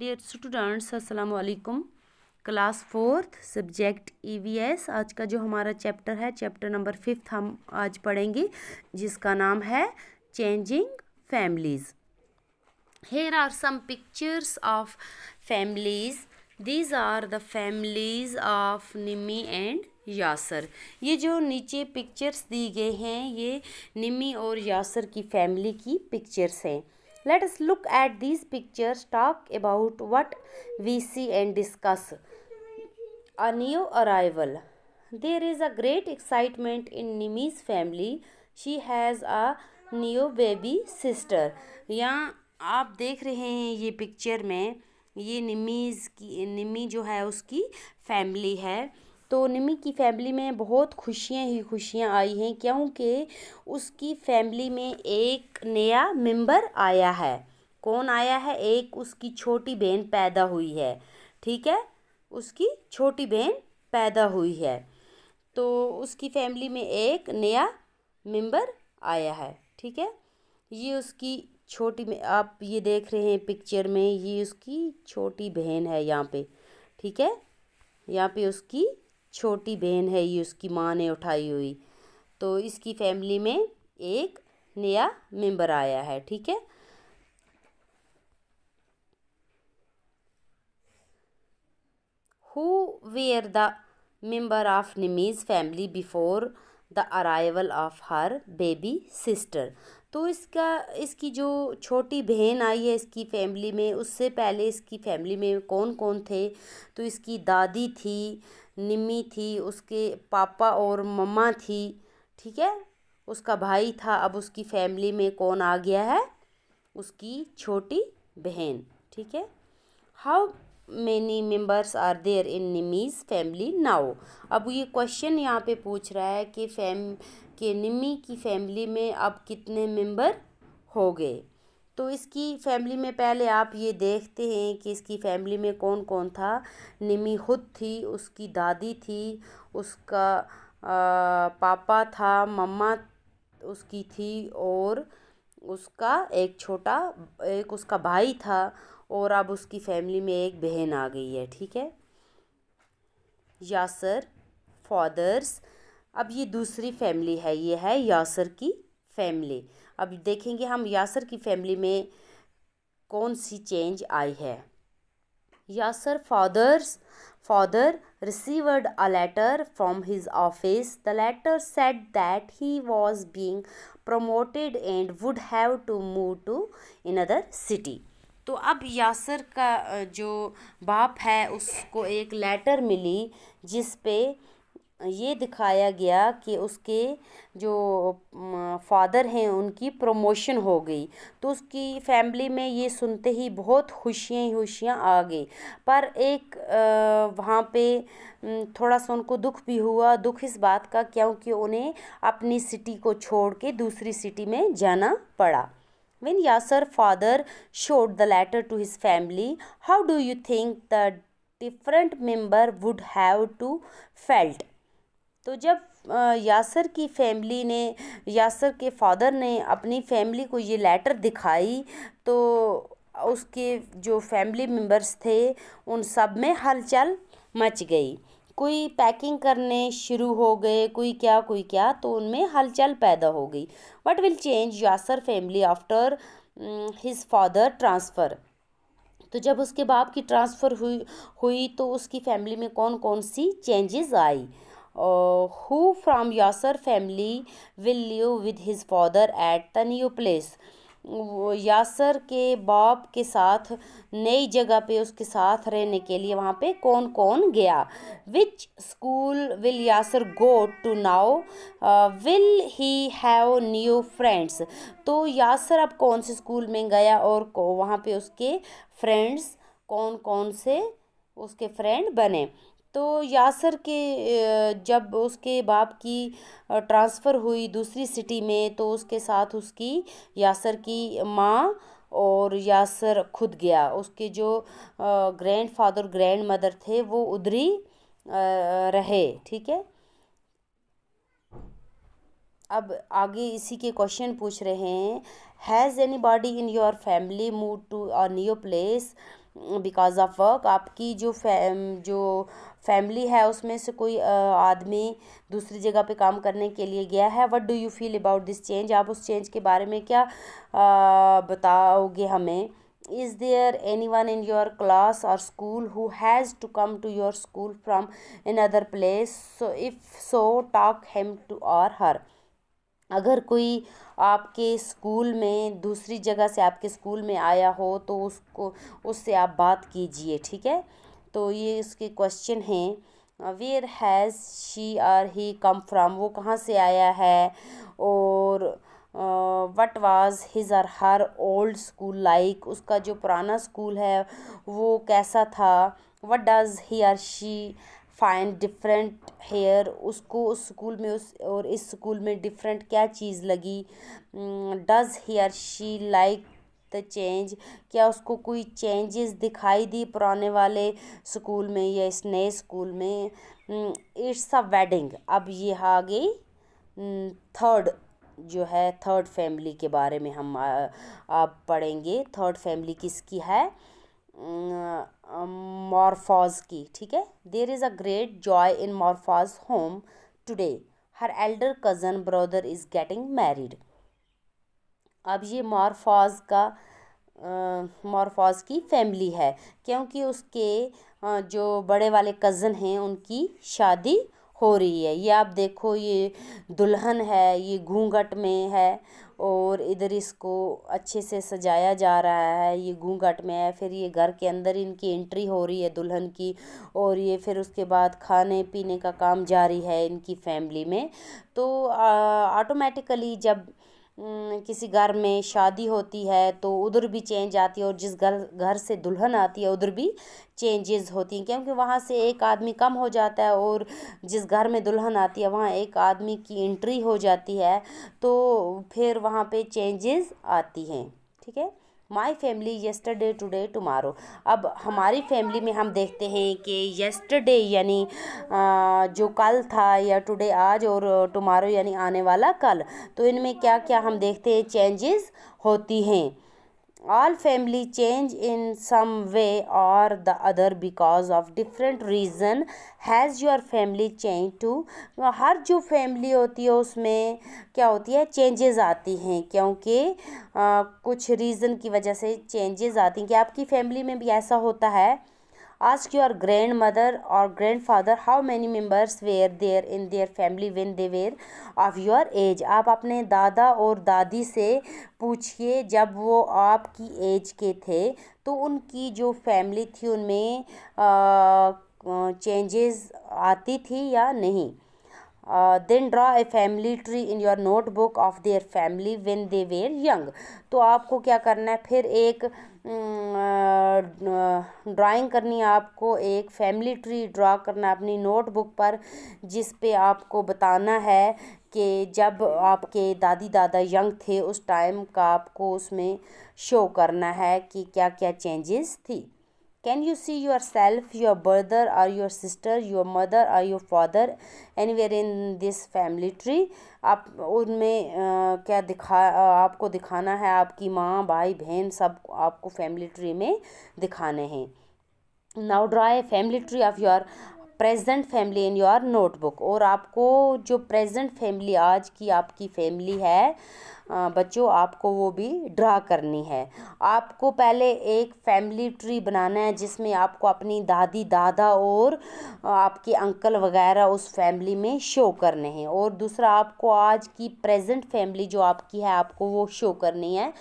Dear students अस्सलाम वालेकुम class fourth subject EVS आज का जो हमारा चैप्टर है चैप्टर नंबर फिफ्थ हम आज पढ़ेंगे जिसका नाम है changing families here are some pictures of families these are the families of Nimmi and Yasir ये जो नीचे पिक्चर्स दी गए हैं ये निमी और यासर की फैमिली की पिक्चर्स हैं let us look at these pictures talk about what we see and discuss a new arrival there is a great excitement in nimi's family she has a new baby sister यहाँ आप देख रहे हैं ये picture में ये निमीज़ की निमी जो है उसकी फैमिली है तो निमी की फैमिली में बहुत खुशियाँ ही खुशियाँ आई हैं क्योंकि उसकी फैमिली में एक नया मेंबर आया है कौन आया है एक उसकी छोटी बहन पैदा हुई है ठीक है उसकी छोटी बहन पैदा हुई है तो उसकी फैमिली में एक नया मेंबर आया है ठीक है ये उसकी छोटी में आप ये देख रहे हैं पिक्चर में ये उसकी छोटी बहन है यहाँ पे ठीक है यहाँ पे उसकी छोटी बहन है ये उसकी माँ ने उठाई हुई तो इसकी फैमिली में एक नया मेंबर आया है ठीक है who were the member of Nimmi's family before the arrival of her baby sister तो इसका इसकी जो छोटी बहन आई है इसकी फैमिली में उससे पहले इसकी फैमिली में कौन कौन थे तो इसकी दादी थी निम्मी थी उसके पापा और मम्मा थी ठीक है उसका भाई था अब उसकी फैमिली में कौन आ गया है उसकी छोटी बहन ठीक है how many members are there in Nimmi's family now अब ये क्वेश्चन यहाँ पे पूछ रहा है कि फैम के निमी की फैमिली में अब कितने मेंबर हो गए तो इसकी फैमिली में पहले आप ये देखते हैं कि इसकी फैमिली में कौन कौन था निमी खुद थी उसकी दादी थी उसका आ, पापा था मम्मा उसकी थी और उसका एक छोटा एक उसका भाई था और अब उसकी फैमिली में एक बहन आ गई है ठीक है यासर फादर्स अब ये दूसरी फैमिली है ये है यासर की फैमिली अब देखेंगे हम यासर की फैमिली में कौन सी चेंज आई है Yasir father's father received a letter from his office the letter said that he was being promoted and would have to move to in other city तो अब यासर का जो बाप है उसको एक लेटर मिली जिस पे ये दिखाया गया कि उसके जो फादर हैं उनकी प्रमोशन हो गई तो उसकी फैमिली में ये सुनते ही बहुत खुशियाँ ही खुशियाँ आ गई पर एक वहाँ पे थोड़ा सा उनको दुख भी हुआ दुख इस बात का क्योंकि उन्हें अपनी सिटी को छोड़ के दूसरी सिटी में जाना पड़ा When Yasser father showed the letter to his family, how do you think the different member would have to felt? तो जब यासर की फैमिली ने यासर के फादर ने अपनी फैमिली को ये लेटर दिखाई तो उसके जो फैमिली मेंबर्स थे उन सब में हलचल मच गई कोई पैकिंग करने शुरू हो गए कोई क्या कोई क्या तो उनमें हलचल पैदा हो गई what will change Yasir family after his father transfer तो जब उसके बाप की ट्रांसफ़र हुई हुई तो उसकी फैमिली में कौन कौन सी चेंजेस आई who from Yasir family will live with his father at the new place Yasir के बाप के साथ नई जगह पे उसके साथ रहने के लिए वहाँ पे कौन कौन गया which school will Yasir go to now will he have new friends तो यासर अब कौन से स्कूल में गया और वहाँ पे उसके फ्रेंड्स कौन कौन से उसके फ्रेंड बने तो यासर के जब उसके बाप की ट्रांसफ़र हुई दूसरी सिटी में तो उसके साथ उसकी यासर की माँ और यासर खुद गया उसके जो ग्रैंड फादर ग्रैंड मदर थे वो उधरी रहे ठीक है अब आगे इसी के क्वेश्चन पूछ रहे हैं has anybody in your family move to a new place because of work आपकी जो फैम जो फैमिली है उसमें से कोई आदमी दूसरी जगह पे काम करने के लिए गया है what do you feel about this change आप उस चेंज के बारे में क्या आ, बताओगे हमें is there anyone in your class or school who has to come to your school from another place so if so talk him to or her अगर कोई आपके स्कूल में दूसरी जगह से आपके स्कूल में आया हो तो उसको उससे आप बात कीजिए ठीक है तो ये इसके क्वेश्चन हैं where has she or he come from वो कहाँ से आया है और what was his or her old school like उसका जो पुराना स्कूल है वो कैसा था what does he or she find different here उसको उस स्कूल में उस और इस स्कूल में डिफरेंट क्या चीज़ लगी does here she like the change क्या उसको कोई चेंजेस दिखाई दी पुराने वाले स्कूल में या इस नए स्कूल में इट्स अ वेडिंग अब ये आ गई थर्ड hmm, जो है थर्ड फैमिली के बारे में हम आप पढ़ेंगे थर्ड फैमिली किसकी है मॉर्फॉज की ठीक है there is a great joy in Marfoz home today her elder cousin brother is getting married अब ये मॉर्फॉज का मॉर्फॉज की फैमिली है क्योंकि उसके जो बड़े वाले कज़न हैं उनकी शादी हो रही है ये आप देखो ये दुल्हन है ये घूंघट में है और इधर इसको अच्छे से सजाया जा रहा है ये घूंघट में है फिर ये घर के अंदर इनकी एंट्री हो रही है दुल्हन की और ये फिर उसके बाद खाने पीने का काम जारी है इनकी फैमिली में तो ऑटोमेटिकली जब हम्म, किसी घर में शादी होती है तो उधर भी चेंज आती है और जिस घर घर से दुल्हन आती है उधर भी चेंजेस होती हैं क्योंकि वहाँ से एक आदमी कम हो जाता है और जिस घर में दुल्हन आती है वहाँ एक आदमी की एंट्री हो जाती है तो फिर वहाँ पे चेंजेस आती हैं ठीक है my family yesterday today tomorrow अब हमारी फैमिली में हम देखते हैं कि यस्टरडे यानी जो कल था या टुडे आज और टुमारो यानी आने वाला कल तो इनमें क्या क्या हम देखते हैं चेंजेस होती हैं all family change in some way or the other because of different reason has your family changed to हर जो family होती है उसमें क्या होती है changes आती हैं क्योंकि आ, कुछ reason की वजह से changes आती हैं कि आपकी family में भी ऐसा होता है ask your grandmother or grandfather how many members were there in their family when they were of your age आप अपने दादा और दादी से पूछिए जब वो आपकी एज के थे तो उनकी जो फैमिली थी उनमें चेंजेस आती थी या नहीं Uh, then draw a family tree in your notebook of their family when they were young तो आपको क्या करना है फिर एक ड्राइंग uh, uh, करनी है आपको एक फैमिली ट्री ड्रा करना है अपनी नोटबुक पर जिस पे आपको बताना है कि जब आपके दादी दादा यंग थे उस टाइम का आपको उसमें शो करना है कि क्या क्या चेंजेस थी can you see yourself your brother और योर सिस्टर योर मदर और your father anywhere in this family tree आप उनमें क्या दिखा आपको दिखाना है आपकी माँ भाई बहन सब आपको फैमिली ट्री में दिखाने हैं now draw a family tree of your present family in your notebook और आपको जो प्रेजेंट फैमिली आज की आपकी फैमिली है बच्चों आपको वो भी ड्रा करनी है आपको पहले एक फैमिली ट्री बनाना है जिसमें आपको अपनी दादी दादा और आपके अंकल वगैरह उस फैमिली में शो करने हैं और दूसरा आपको आज की प्रेजेंट फैमिली जो आपकी है आपको वो शो करनी है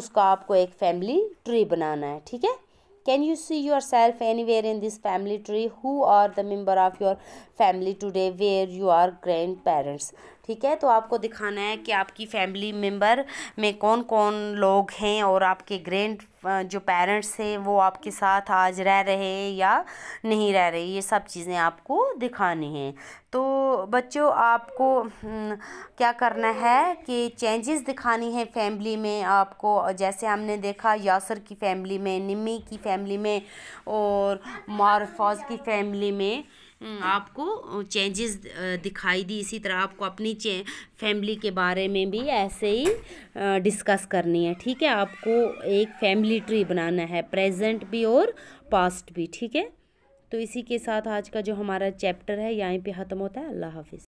उसका आपको एक फैमिली ट्री बनाना है ठीक है Can you see yourself anywhere in this family tree? Who are the member of your family today where you are grandparents? ठीक है तो आपको दिखाना है कि आपकी फैमिली मेम्बर में कौन कौन लोग हैं और आपके ग्रैंड जो पेरेंट्स हैं वो आपके साथ आज रह रहे हैं या नहीं रह रहे ये सब चीज़ें आपको दिखानी हैं तो बच्चों आपको हम्म, क्या करना है कि चेंजेस दिखानी है फैमिली में आपको जैसे हमने देखा यासर की फैमिली में निमी की फैमिली में और मारफाज की फैमिली में हम्म। आपको चेंजेस दिखाई दी इसी तरह आपको अपनी फैमिली के बारे में भी ऐसे ही डिस्कस करनी है ठीक है आपको एक फैमिली ट्री बनाना है प्रेजेंट भी और पास्ट भी ठीक है तो इसी के साथ आज का जो हमारा चैप्टर है यहीं पे ख़त्म होता है अल्लाह हाफिज़